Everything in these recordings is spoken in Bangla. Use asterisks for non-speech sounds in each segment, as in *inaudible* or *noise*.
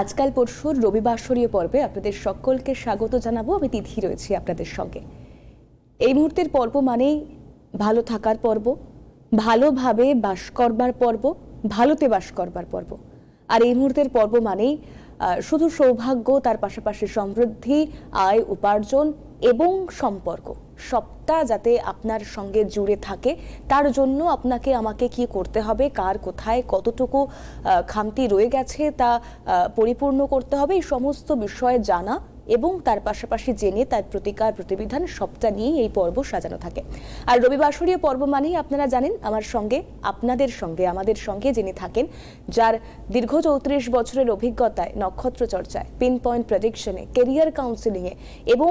আজকাল পরশুর রবিবাসরীয় পর্বে আপনাদের সকলকে স্বাগত জানাবো আমি তিথি রয়েছি আপনাদের সঙ্গে এই মুহূর্তের পর্ব মানেই ভালো থাকার পর্ব ভালোভাবে বাস করবার পর্ব ভালোতে বাস করবার পর্ব আর এই মুহূর্তের পর্ব মানেই শুধু সৌভাগ্য তার পাশাপাশি সমৃদ্ধি আয় উপার্জন এবং সম্পর্ক সবটা যাতে আপনার সঙ্গে জুড়ে থাকে তার জন্য আপনাকে আমাকে কি করতে হবে কার কোথায় কতটুকু খামতি রয়ে গেছে তা পরিপূর্ণ করতে হবে এই সমস্ত বিষয়ে জানা এবং তার পাশাপাশি জেনে তার প্রতিকার প্রতিবিধান সবটা নিয়েই এই পর্ব সাজানো থাকে আর রবিবাসরীয় পর্ব মানেই আপনারা জানেন আমার সঙ্গে আপনাদের সঙ্গে আমাদের সঙ্গে যিনি থাকেন যার দীর্ঘ চৌত্রিশ বছরের অভিজ্ঞতায় নক্ষত্র চর্চায় পিন পয়েন্ট প্রেডিকশনে কেরিয়ার কাউন্সিলিংয়ে এবং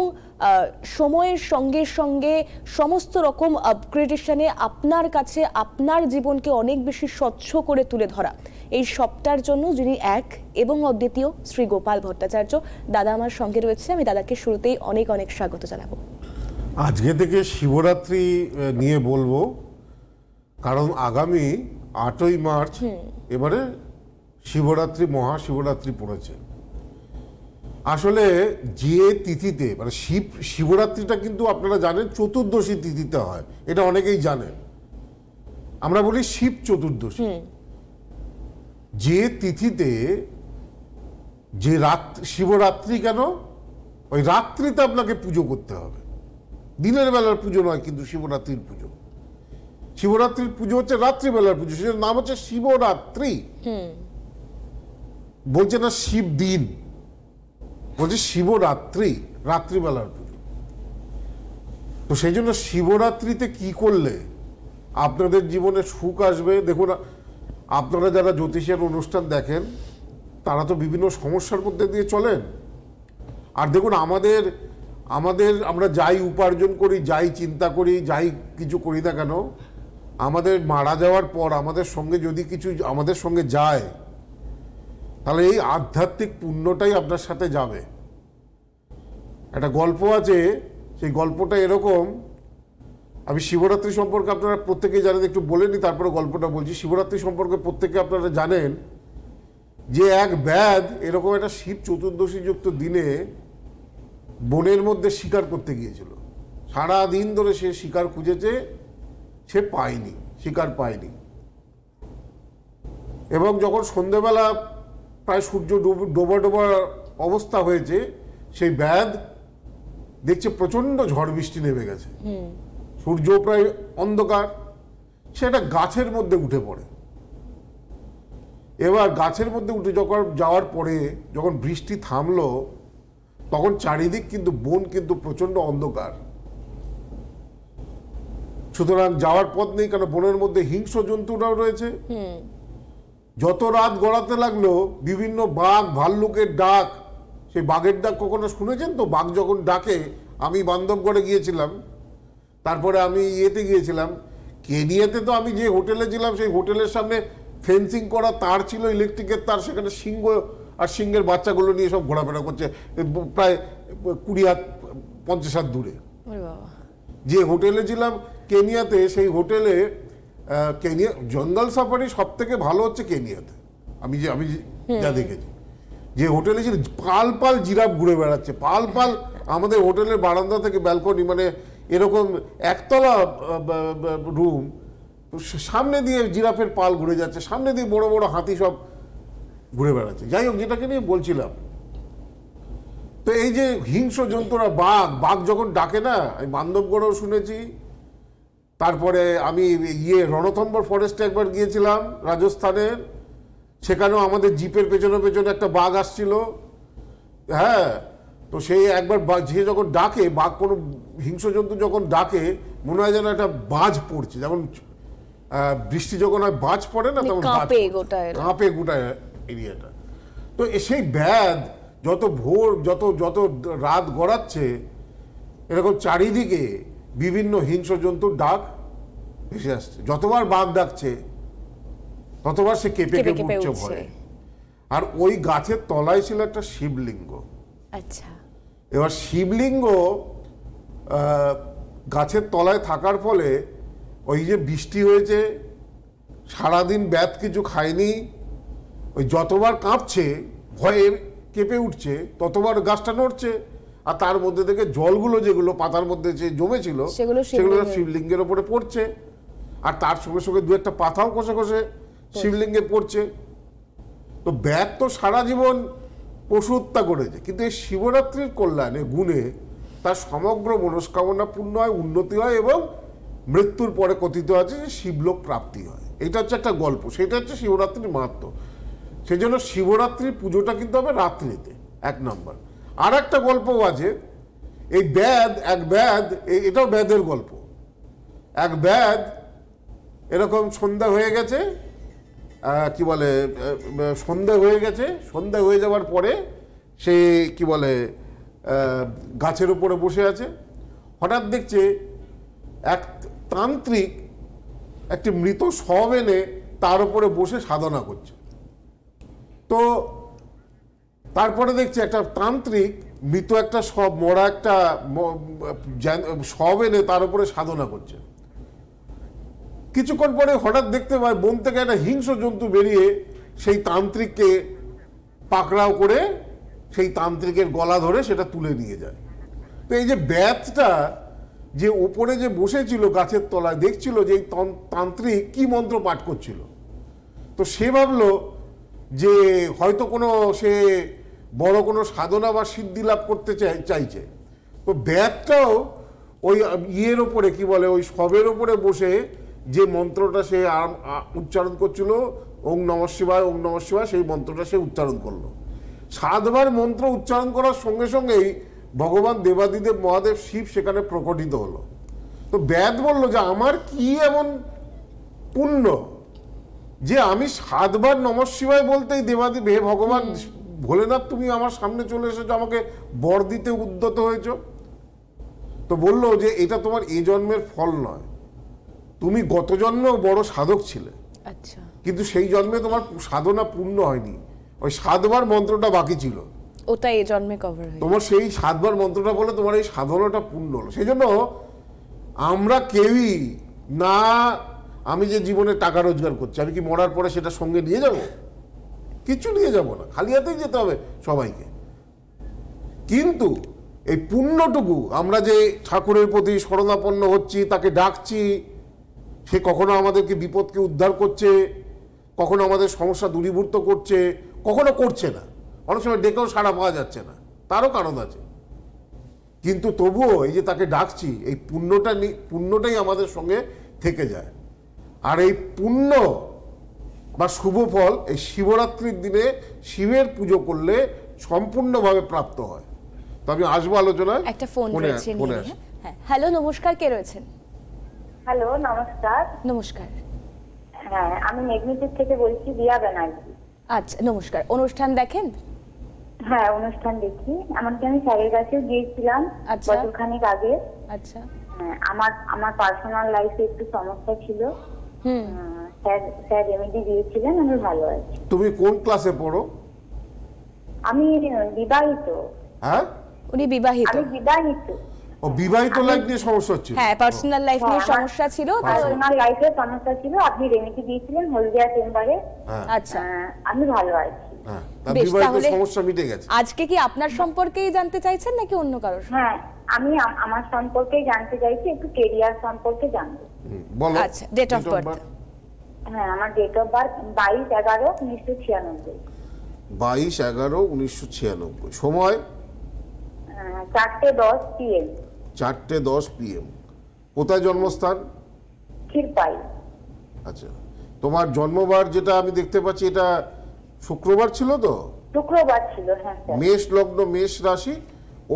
সময়ের সঙ্গে সঙ্গে সমস্ত রকম আপগ্রেডেশনে আপনার কাছে আপনার জীবনকে অনেক বেশি স্বচ্ছ করে তুলে ধরা এই সবটার জন্য যিনি এক এবং অদ্বিতীয় শ্রী গোপাল ভট্টাচার্য দাদা আমার সঙ্গে রয়েছে আমি দাদাকে শুরুতেই অনেক অনেক স্বাগত জানাবো আজকে থেকে শিবরাত্রি নিয়ে বলবো কারণ আগামী আটই মার্চ এবারে শিবরাত্রি মহা শিবরাত্রি পড়েছে আসলে যে তিথিতে মানে শিব শিবরাত্রিটা কিন্তু আপনারা জানেন চতুর্দশী তিথিতে হয় এটা অনেকেই জানেন আমরা বলি শিব চতুর্দশী যে তিথিতে যে রাত শিবরাত্রি কেন ওই রাত্রিতে আপনাকে পুজো করতে হবে দিনের বেলার পুজো নয় কিন্তু শিবরাত্রির পুজো শিবরাত্রির পুজো হচ্ছে রাত্রিবেলার পুজো সেটার নাম হচ্ছে শিবরাত্রি বলছে না শিব দিন বলছে শিবরাত্রি রাত্রিবেলার পুজো তো সেই জন্য শিবরাত্রিতে কি করলে আপনাদের জীবনে সুখ আসবে দেখুন আপনারা যারা জ্যোতিষের অনুষ্ঠান দেখেন তারা তো বিভিন্ন সমস্যার মধ্যে দিয়ে চলেন আর দেখুন আমাদের আমাদের আমরা যাই উপার্জন করি যাই চিন্তা করি যাই কিছু করি না কেন আমাদের মারা যাওয়ার পর আমাদের সঙ্গে যদি কিছু আমাদের সঙ্গে যায় তাহলে এই আধ্যাত্মিক পুণ্যটাই আপনার সাথে যাবে একটা গল্প আছে সেই গল্পটা এরকম আমি শিবরাত্রি সম্পর্কে আপনারা প্রত্যেকে জানেন একটু বলে নিই তারপরে গল্পটা বলছি শিবরাত্রি সম্পর্কে প্রত্যেকে আপনারা জানেন যে এক ব্যাধ এরকম একটা শিব চতুর্দশীযুক্ত দিনে বনের মধ্যে শিকার করতে গিয়েছিল সারা দিন ধরে সে শিকার খুঁজেছে সে পায়নি শিকার পায়নি এবং যখন সন্ধেবেলা প্রায় সূর্য ডোবা ডোবার অবস্থা হয়েছে সেই ব্যাধ দেখছে প্রচণ্ড ঝড় বৃষ্টি নেমে গেছে সূর্য প্রায় অন্ধকার সেটা গাছের মধ্যে উঠে পড়ে এবার গাছের মধ্যে উঠে যখন যাওয়ার পরে যখন বৃষ্টি থামলো তখন চারিদিক কিন্তু বন কিন্তু প্রচণ্ড অন্ধকার সুতরাং যাওয়ার পথ নেই কারণ বনের মধ্যে হিংস্র জন্তুটাও রয়েছে যত রাত গড়াতে লাগলো বিভিন্ন বাঘ ভাল্লুকের ডাক সেই বাঘের ডাক কখনো শুনেছেন তো বাঘ যখন ডাকে আমি বান্ধবগড়ে গিয়েছিলাম তারপরে আমি ইয়েতে গিয়েছিলাম কেনিয়াতে তো আমি যে হোটেলে ছিলাম সেই হোটেলের সামনে ফেন্সিং করা তার ছিল ইলেকট্রিকের তার সেখানে সিংহ আর সিংহের বাচ্চাগুলো নিয়ে সব ঘোরাফেরা করছে প্রায় কুড়ি হাত পঞ্চাশ হাত দূরে যে হোটেলে ছিলাম কেনিয়াতে সেই হোটেলে কেনিয়া জঙ্গল সাফারি সব থেকে ভালো হচ্ছে কেনিয়াতে আমি যে আমি যা দেখেছি যে হোটেলে ছিল পাল পাল জিরাফ ঘুরে বেড়াচ্ছে পাল পাল আমাদের হোটেলের বারান্দা থেকে ব্যালকনি মানে এরকম একতলা রুম সামনে দিয়ে জিরাফের পাল ঘুরে যাচ্ছে সামনে দিয়ে বড় বড় হাতি সব ঘুরে বেড়াচ্ছে যাই হোক যেটাকে নিয়ে বলছিলাম তো এই যে হিংস্র জন্তুরা বাঘ বাঘ যখন ডাকে না আমি বান্ধবগড়ও শুনেছি তারপরে আমি ইয়ে রণথম্বর ফরেস্টে একবার গিয়েছিলাম রাজস্থানের সেখানেও আমাদের জিপের পেছনে পেছনে একটা বাঘ আসছিল হ্যাঁ তো সেই একবার যে যখন ডাকে বাঘ কোনো হিংস্র জন্তু যখন ডাকে মনে হয় যেন একটা বাজ পড়ছে যেমন বৃষ্টি যখন হয় বাজ পড়ে না মানে তখন কাঁপে গোটায় এরিয়াটা তো সেই ব্যাধ যত ভোর যত যত রাত গড়াচ্ছে এরকম চারিদিকে বিভিন্ন হিংস্র জন্তুর ডাক ভেসে আসছে যতবার বাঘ ডাকছে ততবার সে কেঁপে কেঁপে উঠছে ভয়ে আর ওই গাছের তলায় ছিল একটা শিবলিঙ্গ আচ্ছা এবার শিবলিঙ্গ গাছের তলায় থাকার ফলে ওই যে বৃষ্টি হয়েছে সারাদিন ব্যাত কিছু খায়নি ওই যতবার কাঁপছে ভয়ে কেঁপে উঠছে ততবার গাছটা নড়ছে আর তার মধ্যে থেকে জলগুলো যেগুলো পাতার মধ্যে যে জমেছিল সেগুলো শিবলিঙ্গের ওপরে পড়ছে আর তার সঙ্গে সঙ্গে দু একটা পাতাও কষে কষে শিবলিঙ্গে পড়ছে তো ব্যাত তো সারা জীবন পশু হত্যা করেছে কিন্তু এই শিবরাত্রির কল্যাণে গুণে তার সমগ্র মনস্কামনা পূর্ণ হয় উন্নতি হয় এবং মৃত্যুর পরে কথিত আছে যে শিবলোক প্রাপ্তি হয় এটা হচ্ছে একটা গল্প সেটা হচ্ছে শিবরাত্রির মাহাত্ম সেই জন্য শিবরাত্রির পুজোটা কিন্তু হবে রাত্রিতে এক নম্বর আর একটা গল্পও আছে এই ব্যাদ এক ব্যাদ এটাও ব্যাদের গল্প এক ব্যাদ এরকম সন্ধ্যা হয়ে গেছে কি বলে সন্ধ্যা হয়ে গেছে সন্ধ্যা হয়ে যাওয়ার পরে সে কি বলে গাছের উপরে বসে আছে হঠাৎ দেখছে এক তান্ত্রিক একটি মৃত সব এনে তার উপরে বসে সাধনা করছে তো তারপরে দেখছি একটা তান্ত্রিক মৃত একটা সব মরা একটা সব এনে তার উপরে সাধনা করছে কিছুক্ষণ পরে হঠাৎ দেখতে পায় বন থেকে একটা হিংস্র জন্তু বেরিয়ে সেই তান্ত্রিককে পাকড়াও করে সেই তান্ত্রিকের গলা ধরে সেটা তুলে নিয়ে যায় তো এই যে ব্যাথটা যে ওপরে যে বসেছিল গাছের তলায় দেখছিল যে এই তান্ত্রিক কি মন্ত্র পাঠ করছিল তো সে ভাবলো যে হয়তো কোনো সে বড় কোনো সাধনা বা সিদ্ধি লাভ করতে চাই চাইছে তো ব্যাগটাও ওই ইয়ের ওপরে কি বলে ওই সবের ওপরে বসে যে মন্ত্রটা সে উচ্চারণ করছিল ওং নম শিবায় ওং নম শিবায় সেই মন্ত্রটা সে উচ্চারণ করলো সাতবার মন্ত্র উচ্চারণ করার সঙ্গে সঙ্গেই ভগবান দেবাদিদেব মহাদেব শিব সেখানে প্রকটিত হলো তো ব্যাদ বলল যে আমার কি এমন পুণ্য যে আমি সাতবার নমঃ শিবায় বলতেই দেবাদি হে ভগবান ভোলেনাথ তুমি আমার সামনে চলে এসেছো আমাকে বর দিতে উদ্যত হয়েছ তো বলল যে এটা তোমার এই জন্মের ফল নয় তুমি গত জন্মেও বড় সাধক ছিলে আচ্ছা কিন্তু সেই জন্মে তোমার সাধনা পূর্ণ হয়নি ওই সাতবার মন্ত্রটা বাকি ছিল ওটা এই জন্মে কভার হয় তোমার সেই সাতবার মন্ত্রটা বলে তোমার এই সাধনাটা পূর্ণ হলো সেই জন্য আমরা কেউই না আমি যে জীবনে টাকা রোজগার করছি আমি কি মরার পরে সেটা সঙ্গে নিয়ে যাব কিছু নিয়ে যাব না খালি হাতেই যেতে হবে সবাইকে কিন্তু এই পুণ্যটুকু আমরা যে ঠাকুরের প্রতি শরণাপন্ন হচ্ছি তাকে ডাকছি সে কখনো আমাদেরকে বিপদকে উদ্ধার করছে কখনো আমাদের সমস্যা দূরীভূত করছে কখনো করছে না অনেক সময় ডেকেও সাড়া পাওয়া যাচ্ছে না তারও কারণ আছে কিন্তু তবুও এই যে তাকে ডাকছি এই পুণ্যটা পুণ্যটাই আমাদের সঙ্গে থেকে যায় আর এই পুণ্য বা শুভ ফল এই শিবরাত্রির দিনে শিবের পুজো করলে সম্পূর্ণভাবে প্রাপ্ত হয় তো আমি আসবো আলোচনায় একটা ফোন হ্যাঁ হ্যালো নমস্কার কে রয়েছেন হ্যালো নমস্কার নমস্কার হ্যাঁ আমি মেদিনীপুর থেকে বলছি দিয়া ব্যানার্জি আচ্ছা নমস্কার অনুষ্ঠান দেখেন হ্যাঁ অনুষ্ঠান দেখি এমনকি আমি স্যারের কাছেও গিয়েছিলাম আচ্ছা। বছরখানেক আগে আচ্ছা হ্যাঁ, আমার আমার পার্সোনাল লাইফে একটু সমস্যা ছিল হ্যাঁ, স্যার স্যার রেমেডি দিয়েছিলেন আমি ভালো আছি তুমি কোন ক্লাসে পড়ো আমি বিবাহিত হ্যাঁ উনি বিবাহিত আমি বিবাহিত ও বিবাহিত লাইফ নিয়ে সমস্যা হচ্ছে হ্যাঁ পার্সোনাল লাইফ নিয়ে হ্যাঁ, সমস্যা ছিল ওনার লাইফে সমস্যা ছিল আপনি রেমেডি দিয়েছিলেন হলদিয়া চেম্বারে আচ্ছা আমি ভালো আছি হ্যাঁ, সমস্যা মিটে আজকে কি আপনার সম্পর্কেই জানতে চাইছেন নাকি অন্য কারোর হ্যাঁ আমি আমার সম্পর্কে জানতে চাইছি একটু কেরিয়ার সম্পর্কে জানবো আচ্ছা ডেট অফ বার্থ হ্যাঁ আমার ডেট অফ বার্থ সময় পিএম হ্যাঁ, পিএম কোথায় জন্মস্থান ক্ষীরপাই আচ্ছা তোমার জন্মবার যেটা আমি দেখতে পাচ্ছি এটা শুক্রবার ছিল তো শুক্রবার ছিল হ্যাঁ, মেষ লগ্ন মেষ রাশি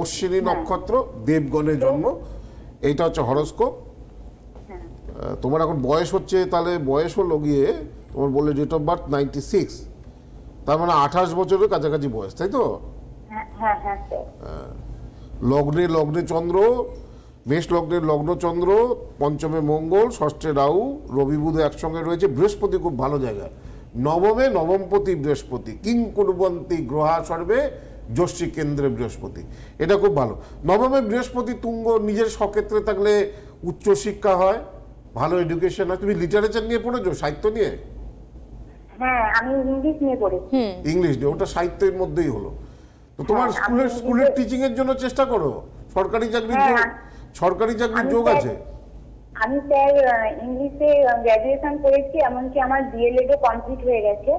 অশ্বিনী হ্যাঁ। নক্ষত্র দেবগণের জন্ম এইটা হচ্ছে হরস্কোপ হ্যাঁ। তোমার এখন বয়স হচ্ছে তাহলে বয়স হলো গিয়ে তোমার বললে date of birth ninety six তার মানে আঠাশ বছরের কাছাকাছি বয়স তাই তো লগ্নে লগ্নে চন্দ্র মেষ লগ্নে লগ্ন চন্দ্র পঞ্চমে মঙ্গল ষষ্ঠে রাহু রবি বুধ একসঙ্গে রয়েছে বৃহস্পতি খুব ভালো জায়গা নবমে নবমপতি বৃহস্পতি কিং গ্রহা সর্বে যশ্রী কেন্দ্রে বৃহস্পতি এটা খুব ভালো নবমে বৃহস্পতি তুঙ্গ নিজের সক্ষেত্রে থাকলে উচ্চশিক্ষা হয় ভালো এডুকেশন হয় তুমি লিটারেচার নিয়ে পড়েছো সাহিত্য নিয়ে হ্যাঁ, আমি ইংলিশ নিয়ে ইংলিশ ওটা সাহিত্যের মধ্যেই হলো তো তোমার হ্যাঁ, স্কুলের স্কুলের টিচিং এর জন্য চেষ্টা করো সরকারি চাকরির হ্যাঁ। সরকারি চাকরির যোগ আছে আমি স্যার ইংলিশে গ্র্যাজুয়েশন করেছি এমনকি আমার ডিএলএড কমপ্লিট হয়ে গেছে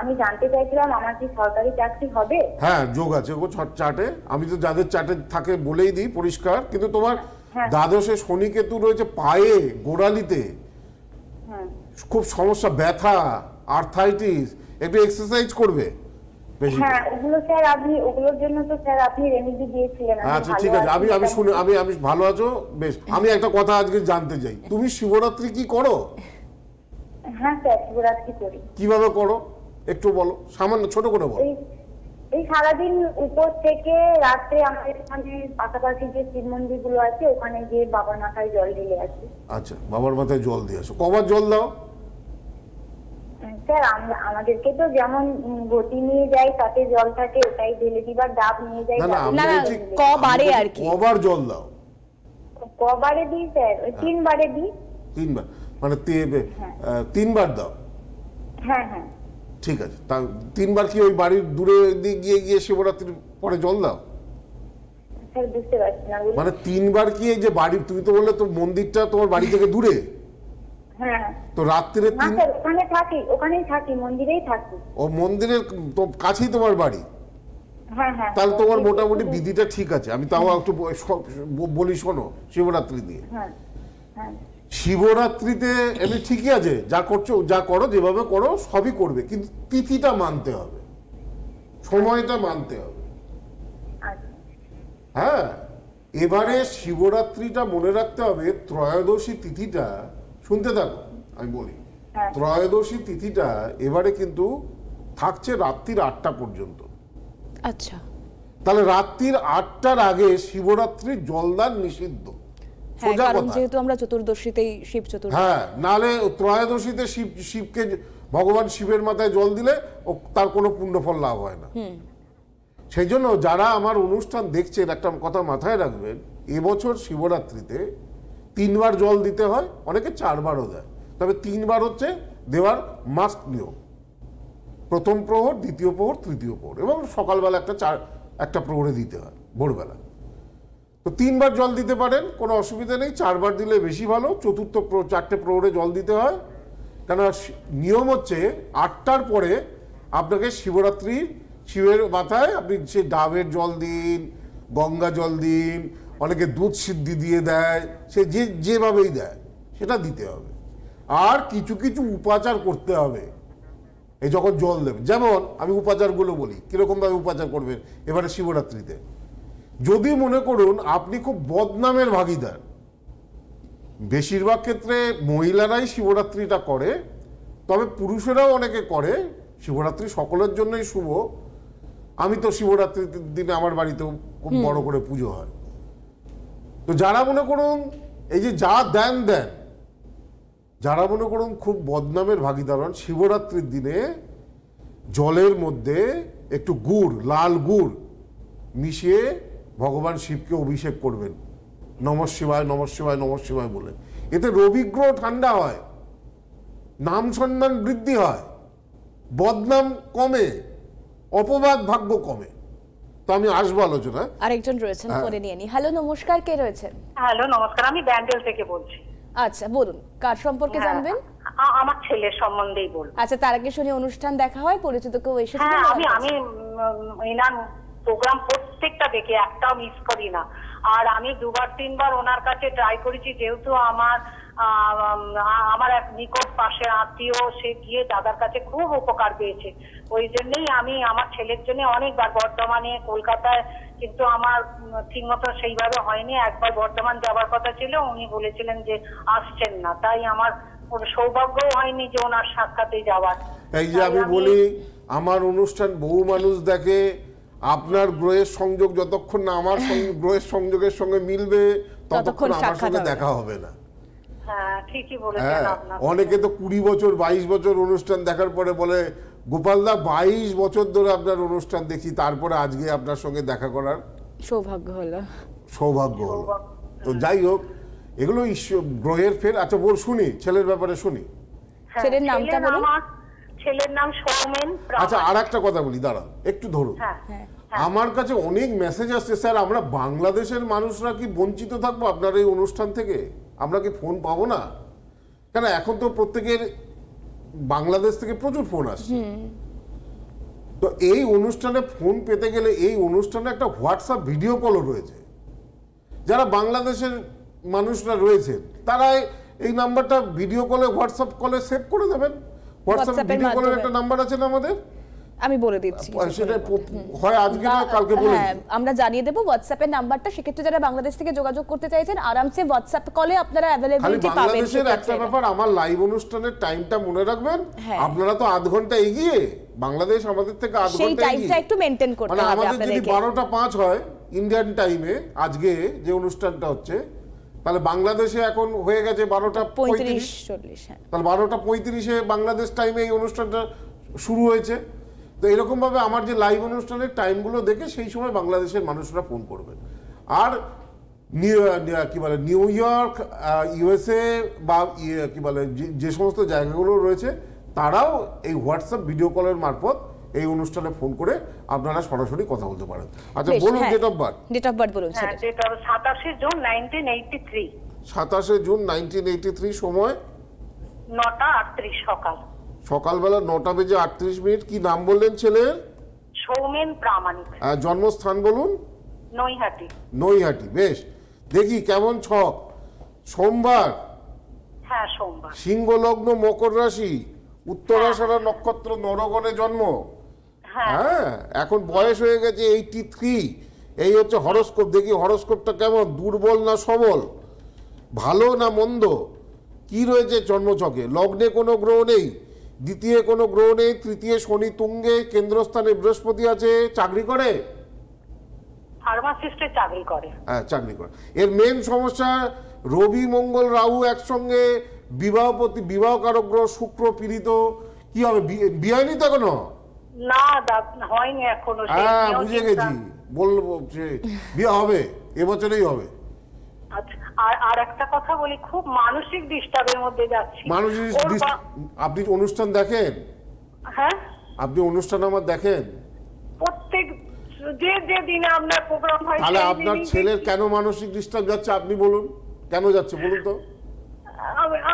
আমি জানতে চাইছিলাম আমার কি সরকারি চাকরি হবে হ্যাঁ যোগ আছে গো চাটে আমি তো যাদের চাটে থাকে বলেই দিই পরিষ্কার কিন্তু তোমার হ্যাঁ। দ্বাদশে শনি কেতু রয়েছে পায়ে গোড়ালিতে হ্যাঁ। খুব সমস্যা ব্যথা আর্থাইটিস একটু এক্সারসাইজ করবে হ্যাঁ ওগুলো স্যার আপনি ওগুলোর জন্য তো স্যার আপনি রেমেডি দিয়েছিলেন আচ্ছা ঠিক আছে আমি আমি শুনে আমি আমি ভালো আছো বেশ আমি একটা কথা আজকে জানতে চাই তুমি শিবরাত্রি কি করো হ্যাঁ স্যার শিবরাত্রি করি কিভাবে করো একটু বলো সামান্য ছোট করে বলো এই সারাদিন উপর থেকে রাত্রে আমাদের এখানে পাশাপাশি যে শিব গুলো আছে ওখানে গিয়ে বাবার মাথায় জল ঢেলে আসি আচ্ছা বাবার মাথায় জল দিয়ে আসো কবার জল দাও স্যার আমাদেরকে তো যেমন গতি নিয়ে তাতে জল থাকে ওটাই ঢেলে দিবার ডাব নিয়ে না না কবারে আর কি কবার জল দাও কবারে দিই স্যার ওই হ্যাঁ। তিনবারে দিই তিনবার মানে হ্যাঁ। তিনবার দাও হ্যাঁ হ্যাঁ ঠিক আছে তা তিনবার কি ওই বাড়ির দূরে গিয়ে গিয়ে শিবরাত্রির পরে জল দাও মানে তিনবার কি এই যে বাড়ি তুমি তো বললে তোর মন্দিরটা তোমার বাড়ি থেকে দূরে হ্যাঁ। তো ওখানে থাকি ওখানেই থাকি মন্দিরেই থাকি ও মন্দিরের কাছেই তোমার বাড়ি হ্যাঁ, হ্যাঁ। তাহলে তোমার মোটামুটি বিধিটা ঠিক আছে আমি তাও একটু বলি শোনো শিবরাত্রি দিয়ে শিবরাত্রিতে এমনি ঠিকই আছে যা করছো যা করো যেভাবে করো সবই করবে কিন্তু তিথিটা মানতে হবে সময়টা মানতে হবে আচ্ছা। হ্যাঁ এবারে শিবরাত্রিটা মনে রাখতে হবে ত্রয়োদশী তিথিটা শুনতে থাকো আমি বলি হ্যাঁ। ত্রয়োদশী তিথিটা এবারে কিন্তু থাকছে রাত্রির আটটা পর্যন্ত আচ্ছা তাহলে রাত্রির আটটার আগে শিবরাত্রির জলদান নিষিদ্ধ হ্যাঁ, হ্যাঁ শিব শিবকে ভগবান শিবের মাথায় জল দিলে তার কোনো লাভ হয় না সেই জন্য যারা আমার অনুষ্ঠান দেখছেন একটা কথা মাথায় রাখবেন এবছর শিবরাত্রিতে তিনবার জল দিতে হয় অনেকে চারবারও দেয় তবে তিনবার হচ্ছে দেওয়ার মাস্ক নিয়ম প্রথম প্রহর দ্বিতীয় প্রহর তৃতীয় প্রহর এবং সকালবেলা একটা চার একটা প্রহরে দিতে হয় ভোরবেলা তো তিনবার জল দিতে পারেন কোনো অসুবিধা নেই চারবার দিলে বেশি ভালো চতুর্থ চারটে প্রহরে জল দিতে হয় কেন নিয়ম হচ্ছে আটটার পরে আপনাকে শিবরাত্রির শিবের মাথায় আপনি সে ডাবের জল দিন গঙ্গা জল দিন অনেকে দুধ সিদ্ধি দিয়ে দেয় সে যে যেভাবেই দেয় সেটা দিতে হবে আর কিছু কিছু উপাচার করতে হবে এই যখন জল দেবে যেমন আমি উপাচারগুলো বলি কীরকমভাবে উপাচার করবেন এবারে শিবরাত্রিতে যদি মনে করুন আপনি খুব বদনামের ভাগিদার বেশিরভাগ ক্ষেত্রে মহিলারাই শিবরাত্রিটা করে তবে পুরুষেরাও অনেকে করে শিবরাত্রি সকলের জন্যই শুভ আমি তো শিবরাত্রির দিনে আমার বাড়িতেও খুব বড় করে পুজো হয় তো যারা মনে করুন এই যে যা দেন দেন যারা মনে করুন খুব বদনামের ভাগিদার হন শিবরাত্রির দিনে জলের মধ্যে একটু গুড় লাল গুড় মিশিয়ে ভগবান শিবকে অভিষেক করবেন নম শিবায় নম শিবায় নম শিবায় বলে এতে রবিগ্রহ ঠান্ডা হয় নাম সম্মান বৃদ্ধি হয় বদনাম কমে অপবাদ ভাগ্য কমে তো আমি আসবো আলোচনা আরেকজন রয়েছেন হ্যাঁ। ফোনে নিয়ে নি হ্যালো নমস্কার কে রয়েছেন হ্যালো নমস্কার আমি ব্যান্ডেল থেকে বলছি আচ্ছা বলুন কার সম্পর্কে হ্যাঁ, জানবেন আমার ছেলের সম্বন্ধেই বল আচ্ছা তার আগে শুনি অনুষ্ঠান দেখা হয় পরিচিত কেউ এসে হ্যাঁ আমি আমি ইনান প্রোগ্রাম প্রত্যেকটা দেখে একটাও মিস করি না আর আমি দুবার তিনবার ওনার কাছে ট্রাই করেছি যেহেতু আমার আমার এক নিকট পাশের আত্মীয় সে গিয়ে দাদার কাছে খুব উপকার পেয়েছে ওই জন্যই আমি আমার ছেলের জন্য অনেকবার বর্ধমানে কলকাতায় কিন্তু আমার ঠিক মতো সেইভাবে হয়নি একবার বর্ধমান যাওয়ার কথা ছিল উনি বলেছিলেন যে আসছেন না তাই আমার সৌভাগ্য হয়নি যে ওনার সাক্ষাতে যাওয়ার এই যে আমি বলি আমার অনুষ্ঠান বহু মানুষ দেখে আপনার গ্রহের সংযোগ যতক্ষণ না আমার গ্রহের সংযোগের সঙ্গে মিলবে ততক্ষণ আমার দেখা হবে না ঠিকই বলেছেন হ্যাঁ, আপনারা অনেকে তো কুড়ি বছর বাইশ বছর অনুষ্ঠান দেখার পরে বলে দা বাইশ বছর ধরে আপনার অনুষ্ঠান দেখি তারপরে আজকে আপনার সঙ্গে দেখা করার সৌভাগ্য হলো সৌভাগ্য হলো তো যাই হোক এগুলো গ্রহের ফের আচ্ছা বল শুনি ছেলের ব্যাপারে শুনি হ্যাঁ, ছেলের নামটা বলুন ছেলের নাম সৌমেন আচ্ছা আর একটা কথা বলি দাঁড়ান একটু ধরুন হ্যাঁ, আমার কাছে অনেক মেসেজ আসছে স্যার আমরা বাংলাদেশের মানুষরা কি বঞ্চিত থাকবো আপনার এই অনুষ্ঠান থেকে আমরা কি ফোন পাবো না কেন এখন তো প্রত্যেকের বাংলাদেশ থেকে প্রচুর ফোন আসছে তো এই অনুষ্ঠানে ফোন পেতে গেলে এই অনুষ্ঠানে একটা হোয়াটসঅ্যাপ ভিডিও কলও রয়েছে যারা বাংলাদেশের মানুষরা রয়েছেন তারা এই নাম্বারটা ভিডিও কলে হোয়াটসঅ্যাপ কলে সেভ করে দেবেন হোয়াটসঅ্যাপ ভিডিও কলের একটা নাম্বার আছে না আমাদের আমি বলে দিচ্ছি হয় আজকে না কালকে বলে হ্যাঁ, আমরা জানিয়ে দেব হোয়াটসঅ্যাপের নাম্বারটা সেক্ষেত্রে যারা বাংলাদেশ থেকে যোগাযোগ করতে চাইছেন আরামসে হোয়াটসঅ্যাপ কলে আপনারা অ্যাভেলেবিলিটি পাবেন বাংলাদেশের একটা ব্যাপার আমার লাইভ অনুষ্ঠানের টাইমটা মনে রাখবেন হ্যাঁ। আপনারা তো আধ ঘন্টা এগিয়ে বাংলাদেশ আমাদের থেকে আধ ঘন্টা সেই টাইমটা একটু মেইনটেইন করতে মানে হবে আমাদের যদি 12টা 5 হয় ইন্ডিয়ান টাইমে আজকে যে অনুষ্ঠানটা হচ্ছে তাহলে বাংলাদেশে এখন হয়ে গেছে বারোটা পঁয়ত্রিশ হ্যাঁ। তাহলে বারোটা পঁয়ত্রিশে বাংলাদেশ টাইমে এই অনুষ্ঠানটা শুরু হয়েছে তো এরকমভাবে আমার যে লাইভ অনুষ্ঠানের টাইমগুলো দেখে সেই সময় বাংলাদেশের মানুষরা ফোন করবে আর কি বলে নিউ ইয়র্ক ইউএসএ বা কি বলে যে সমস্ত জায়গাগুলো রয়েছে তারাও এই হোয়াটসঅ্যাপ ভিডিও কলের মারফত এই অনুষ্ঠানে ফোন করে আপনারা সরাসরি কথা বলতে পারেন আচ্ছা বলুন date of birth date of birth বলুন হ্যাঁ ডেট অফ 27 জুন 1983 সাতাশে জুন নাইনটিন এইটি থ্রি সময় নটা আটত্রিশ সকাল সকালবেলা নটা বেজে আটত্রিশ মিনিট কি নাম বললেন ছেলের সৌমেন প্রামাণিক হ্যাঁ, জন্মস্থান বলুন নৈহাটি নৈহাটি বেশ দেখি কেমন ছক সোমবার হ্যাঁ সিংহ লগ্ন মকর রাশি উত্তরাষাঢ়া হ্যাঁ। নক্ষত্র নরগণে জন্ম হ্যাঁ।, হ্যাঁ এখন বয়স হয়ে গেছে এইটি থ্রি এই হচ্ছে হরস্কোপ দেখি হরস্কোপটা কেমন দুর্বল না সবল ভালো না মন্দ কি রয়েছে জন্মছকে লগ্নে কোনো গ্রহ নেই দ্বিতীয় কোনো গ্রহ নেই তৃতীয় শনি তুঙ্গে কেন্দ্রস্থানে বৃহস্পতি আছে চাকরি করে হ্যাঁ, চাকরি করে এর মেন সমস্যা রবি মঙ্গল রাহু একসঙ্গে বিবাহ বিবাহ শুক্র পীড়িত কি হবে বিয়ে হয়নি তো হয়নি হ্যাঁ বুঝে গেছি বলবো বিয়ে হবে এবছরেই হবে আচ্ছা আর আর একটা কথা বলি খুব মানসিক ডিস্টার্বের মধ্যে যাচ্ছি মানসিক আপনি অনুষ্ঠান দেখেন হ্যাঁ আপনি অনুষ্ঠান আমার দেখেন প্রত্যেক যে যে দিনে আপনার প্রোগ্রাম হয় তাহলে আপনার ছেলের কেন মানসিক ডিস্টার্ব যাচ্ছে আপনি বলুন কেন যাচ্ছে বলুন তো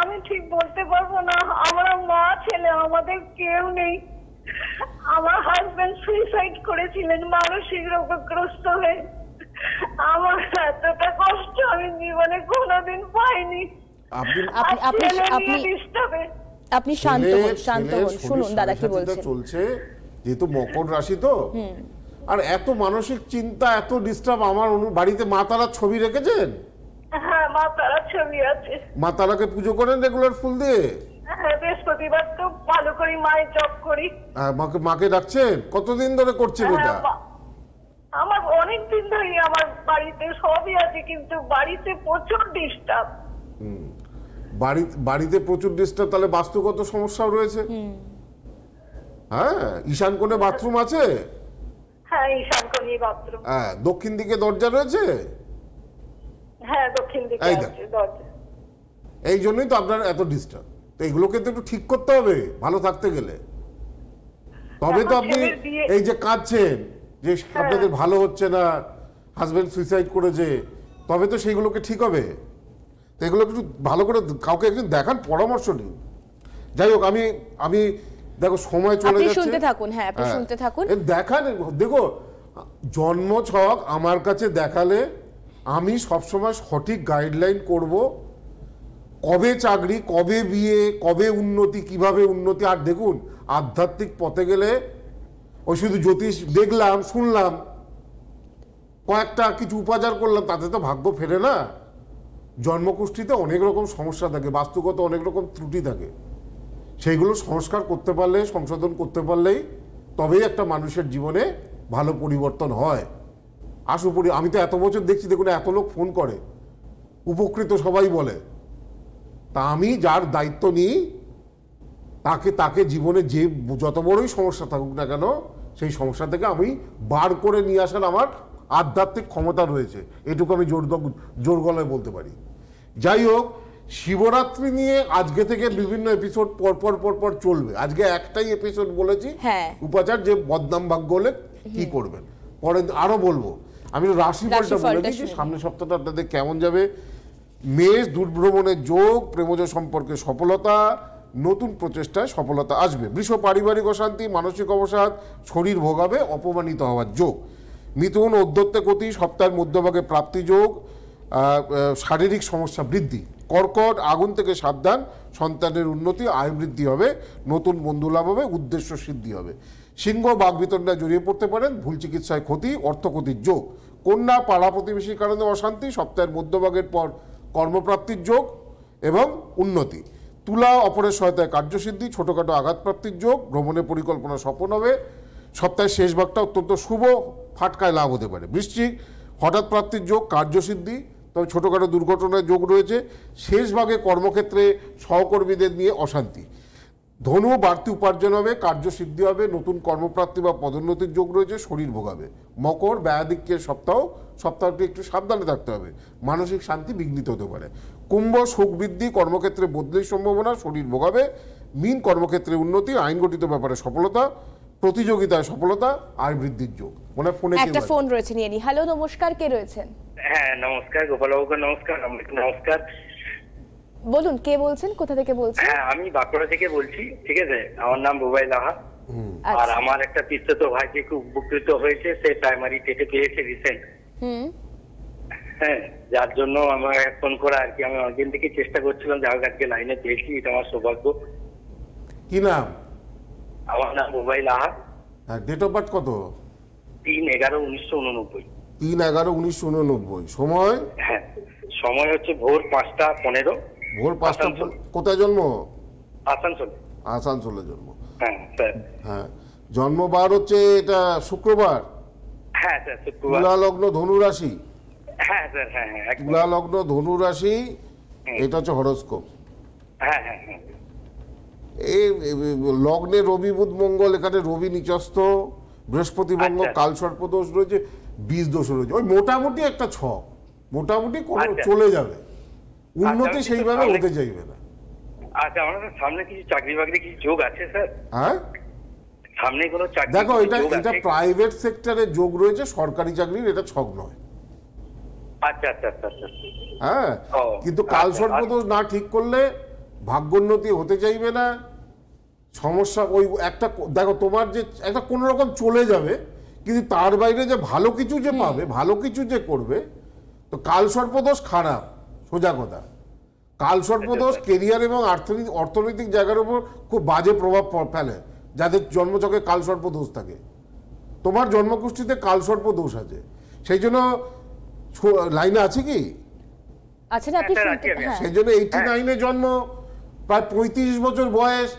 আমি ঠিক বলতে পারবো না আমার মা ছেলে আমাদের কেউ নেই আমার হাজবেন্ড সুইসাইড করেছিলেন মানসিক রোগগ্রস্ত হয়ে আমার এতটা কষ্ট আমি জীবনে কোনোদিন পাইনি আপনি আপনি আপনি আপনি শান্ত হন শান্ত হন শুনুন দাদা কি বলছেন চলছে যেহেতু মকর রাশি তো আর এত মানসিক চিন্তা এত ডিস্টার্ব আমার বাড়িতে মা ছবি রেখেছেন হ্যাঁ মা আছে মা তারাকে পুজো করেন রেগুলার ফুল দিয়ে হ্যাঁ, বৃহস্পতিবার তো ভালো করি মায়ের জব করি মাকে মাকে ডাকছেন কতদিন ধরে করছেন হ্যাঁ, এটা অনেক দিন ধরেই আমার বাড়িতে সবই আছে কিন্তু বাড়িতে প্রচুর ডিস্টার্ব বাড়ি বাড়িতে প্রচুর ডিস্টার্ব তাহলে বাস্তুগত সমস্যাও রয়েছে হ্যাঁ ঈশান কোণে বাথরুম হ্যাঁ। আছে হ্যাঁ ঈশান কোণে বাথরুম হ্যাঁ দক্ষিণ দিকে দরজা রয়েছে হ্যাঁ দক্ষিণ দিকে আছে দরজা এই জন্যই তো আপনার এত ডিস্টার্ব তো এগুলোকে তো একটু ঠিক করতে হবে ভালো থাকতে গেলে তবে তো আপনি এই যে কাঁদছেন যে আপনাদের হ্যাঁ। ভালো হচ্ছে না হাজব্যান্ড সুইসাইড করেছে তবে তো সেইগুলোকে ঠিক হবে এগুলো একটু ভালো করে কাউকে একজন দেখান পরামর্শ নিন যাই হোক আমি আমি দেখো সময় চলে যাচ্ছে হ্যাঁ, হ্যাঁ। দেখান দেখো জন্ম ছক আমার কাছে দেখালে আমি সবসময় সঠিক গাইডলাইন করব কবে চাকরি কবে বিয়ে কবে উন্নতি কিভাবে উন্নতি আর দেখুন আধ্যাত্মিক পথে গেলে ওই শুধু জ্যোতিষ দেখলাম শুনলাম কয়েকটা কিছু উপাচার করলাম তাতে তো ভাগ্য ফেরে না জন্মকুষ্ঠিতে অনেক রকম সমস্যা থাকে বাস্তুগত অনেক রকম ত্রুটি থাকে সেইগুলো সংস্কার করতে পারলে সংশোধন করতে পারলেই তবেই একটা মানুষের জীবনে ভালো পরিবর্তন হয় আশু পরি আমি তো এত বছর দেখছি দেখুন এত লোক ফোন করে উপকৃত সবাই বলে তা আমি যার দায়িত্ব নিই তাকে তাকে জীবনে যে যত বড়ই সমস্যা থাকুক না কেন সেই সমস্যা থেকে আমি বার করে নিয়ে আসার আমার আধ্যাত্মিক ক্ষমতা রয়েছে এটুকু আমি জোর জোর গলায় বলতে পারি যাই হোক শিবরাত্রি নিয়ে আজকে থেকে বিভিন্ন এপিসোড পরপর পরপর চলবে আজকে একটাই এপিসোড বলেছি হ্যাঁ। উপাচার যে বদনাম ভাগ্য হলে কি করবেন পরে আরো বলবো আমি রাশি বলে দিচ্ছি সামনে সপ্তাহটা আপনাদের কেমন যাবে মেষ দুর্ভ্রমণের যোগ প্রেমজ সম্পর্কে সফলতা নতুন প্রচেষ্টায় সফলতা আসবে বৃষ পারিবারিক অশান্তি মানসিক অবসাদ শরীর ভোগাবে অপমানিত হওয়ার যোগ মিথুন অধ্যত্তে গতি সপ্তাহের মধ্যভাগে প্রাপ্তিযোগ শারীরিক সমস্যা বৃদ্ধি কর্কট আগুন থেকে সাবধান সন্তানের উন্নতি আয় বৃদ্ধি হবে নতুন বন্ধু লাভ হবে উদ্দেশ্য সিদ্ধি হবে সিংহ বাগবিতণ্ডায় জড়িয়ে পড়তে পারেন ভুল চিকিৎসায় ক্ষতি অর্থ ক্ষতির যোগ কন্যা পাড়া প্রতিবেশীর কারণে অশান্তি সপ্তাহের মধ্যভাগের পর কর্মপ্রাপ্তির যোগ এবং উন্নতি তুলা অপরের সহায়তায় কার্যসিদ্ধি ছোটোখাটো আঘাতপ্রাপ্তির যোগ ভ্রমণের পরিকল্পনা সফল হবে সপ্তাহের শেষ ভাগটা অত্যন্ত শুভ ফাটকায় লাভ হতে পারে বৃষ্টির হঠাৎ প্রাপ্তির যোগ কার্যসিদ্ধি তবে ছোটোখাটো দুর্ঘটনার যোগ রয়েছে শেষ ভাগে কর্মক্ষেত্রে সহকর্মীদের নিয়ে অশান্তি ধনু বাড়তি উপার্জন হবে কার্যসিদ্ধি হবে নতুন কর্মপ্রাপ্তি বা পদোন্নতির যোগ রয়েছে শরীর ভোগাবে মকর ব্যয়াদিক্যের সপ্তাহ সপ্তাহটি একটু সাবধানে থাকতে হবে মানসিক শান্তি বিঘ্নিত হতে পারে কুম্ভ শোক বৃদ্ধি কর্মক্ষেত্রে বদলির সম্ভাবনা শরীর ভোগাবে মিন কর্মক্ষেত্রে উন্নতি আইনগঠিত ব্যাপারে সফলতা প্রতিযোগিতায় সফলতা আয় বৃদ্ধির যোগ মনে ফোনে একটা ফোন রয়েছে নিয়ে নি হ্যালো নমস্কার কে রয়েছেন হ্যাঁ নমস্কার গোপালবাবুকে নমস্কার নমস্কার বলুন কে বলছেন কোথা থেকে বলছেন হ্যাঁ আমি বাঁকুড়া থেকে বলছি ঠিক আছে আমার নাম রুবাইল আহা আর আচ্ছা। আমার একটা পিস্তত ভাইকে খুব উপকৃত হয়েছে সে প্রাইমারি টেটে পেয়েছে রিসেন্ট হ্যাঁ যার জন্য আমার ফোন করা আর কি আমি অনেকদিন থেকে চেষ্টা করছিলাম যার কাছে আজকে লাইনে পেয়েছি এটা আমার সৌভাগ্য কি নাম আমার নাম মোবাইল আহা ডেট অফ বার্থ কত তিন এগারো উনিশশো উননব্বই তিন এগারো উনিশশো উননব্বই সময় হ্যাঁ সময় হচ্ছে ভোর পাঁচটা পনেরো ভোর পাঁচটা কোথায় জন্ম আসানসোলে আসানসোলে জন্ম হ্যাঁ স্যার হ্যাঁ জন্মবার হচ্ছে এটা শুক্রবার হ্যাঁ স্যার শুক্রবার লগ্ন ধনু রাশি তুলা হ্যাঁ, হ্যাঁ, হ্যাঁ, লগ্ন ধনু রাশি এটা হচ্ছে হরস্কোপ এই লগ্নে রবি বুধ মঙ্গল এখানে রবি নিচস্থ বৃহস্পতি মঙ্গল আচ্ছা। কাল সর্পদোষ রয়েছে বীজ দোষ রয়েছে ওই মোটামুটি একটা ছ মোটামুটি আচ্ছা। চলে যাবে উন্নতি আচ্ছা, সেইভাবে হতে চাইবে না আচ্ছা সামনে কিছু চাকরি বাকরি কিছু যোগ আছে স্যার হ্যাঁ দেখো এটা এটা প্রাইভেট সেক্টরে যোগ রয়েছে সরকারি চাকরির এটা ছক নয় আচ্ছা, আচ্ছা, আচ্ছা, হ্যাঁ কিন্তু কাল না ঠিক করলে ভাগ্যোন্নতি হতে চাইবে না সমস্যা ওই একটা দেখো তোমার যে একটা রকম চলে যাবে কিন্তু তার বাইরে যে ভালো কিছু যে পাবে ভালো কিছু যে করবে তো কাল সর্পদোষ খারাপ সোজা কথা কাল সর্পদোষ কেরিয়ার এবং অর্থনীতি অর্থনৈতিক জায়গার উপর খুব বাজে প্রভাব ফেলে যাদের জন্মচকে কাল সর্পদোষ থাকে তোমার জন্মগোষ্ঠীতে কাল সর্পদোষ আছে সেই জন্য লাইনে আছে কি আছে না হ্যাঁ, হ্যাঁ। সেই জন্য এইটি নাইনে জন্ম প্রায় পঁয়ত্রিশ বছর বয়স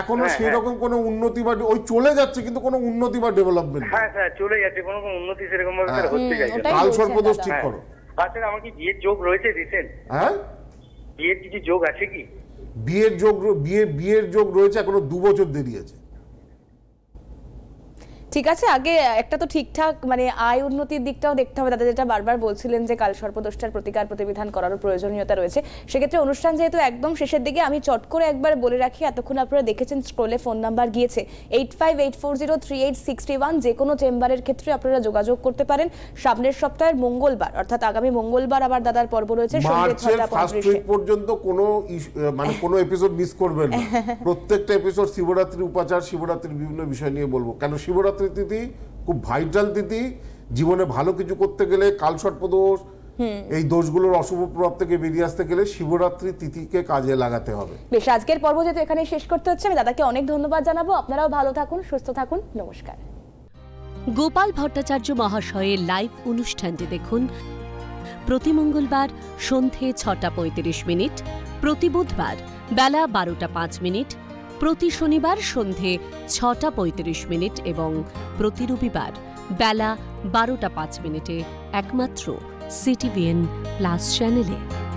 এখনো হ্যাঁ, সেই রকম কোনো উন্নতি বা ওই চলে যাচ্ছে কিন্তু কোনো উন্নতি বা ডেভেলপমেন্ট হ্যাঁ হ্যাঁ চলে যাচ্ছে কোনো উন্নতি সেরকম ভাবে হচ্ছে যাচ্ছে কাল সর্বদোষ ঠিক করো আচ্ছা আমার কি বিয়ের যোগ রয়েছে রিসেন্ট হ্যাঁ বিয়ের কি যোগ আছে কি বিয়ের যোগ বিয়ে বিয়ের যোগ রয়েছে এখনো দু বছর দেরি আছে ঠিক আছে আগে একটা তো ঠিকঠাক মানে আয় উন্নতির দিকটাও দেখতে হবে দাদা যেটা বারবার বলছিলেন যে কাল সর্পদোষটার প্রতিকার প্রতিবিধান করারও প্রয়োজনীয়তা রয়েছে সেক্ষেত্রে অনুষ্ঠান যেহেতু একদম শেষের দিকে আমি চট করে একবার বলে রাখি এতক্ষণ আপনারা দেখেছেন স্ক্রোলে ফোন নাম্বার গিয়েছে eight five eight four zero three eight sixty one যে কোনো চেম্বারের ক্ষেত্রে আপনারা যোগাযোগ করতে পারেন সামনের সপ্তাহের মঙ্গলবার অর্থাৎ আগামী মঙ্গলবার আবার দাদার পর্ব রয়েছে পর্যন্ত কোনো মানে কোনো এপিসোড মিস করবেন না *laughs* প্রত্যেকটা এপিসোড শিবরাত্রি উপাচার শিবরাত্রির বিভিন্ন বিষয় নিয়ে বলবো কেন শিবরাত্রি নবরাত্রি তিথি খুব ভাইটাল তিথি জীবনে ভালো কিছু করতে গেলে কাল সর্পদোষ এই দোষগুলোর অশুভ প্রভাব থেকে বেরিয়ে আসতে গেলে শিবরাত্রি তিথিকে কাজে লাগাতে হবে বেশ আজকের পর্ব যেহেতু এখানে শেষ করতে হচ্ছে আমি দাদাকে অনেক ধন্যবাদ জানাবো আপনারাও ভালো থাকুন সুস্থ থাকুন নমস্কার গোপাল ভট্টাচার্য মহাশয়ের লাইভ অনুষ্ঠানটি দেখুন প্রতি মঙ্গলবার সন্ধে ছটা পঁয়ত্রিশ মিনিট প্রতি বুধবার বেলা বারোটা পাঁচ মিনিট প্রতি শনিবার সন্ধে ছটা পঁয়ত্রিশ মিনিট এবং প্রতি রবিবার বেলা বারোটা পাঁচ মিনিটে একমাত্র সিটিভিএন প্লাস চ্যানেলে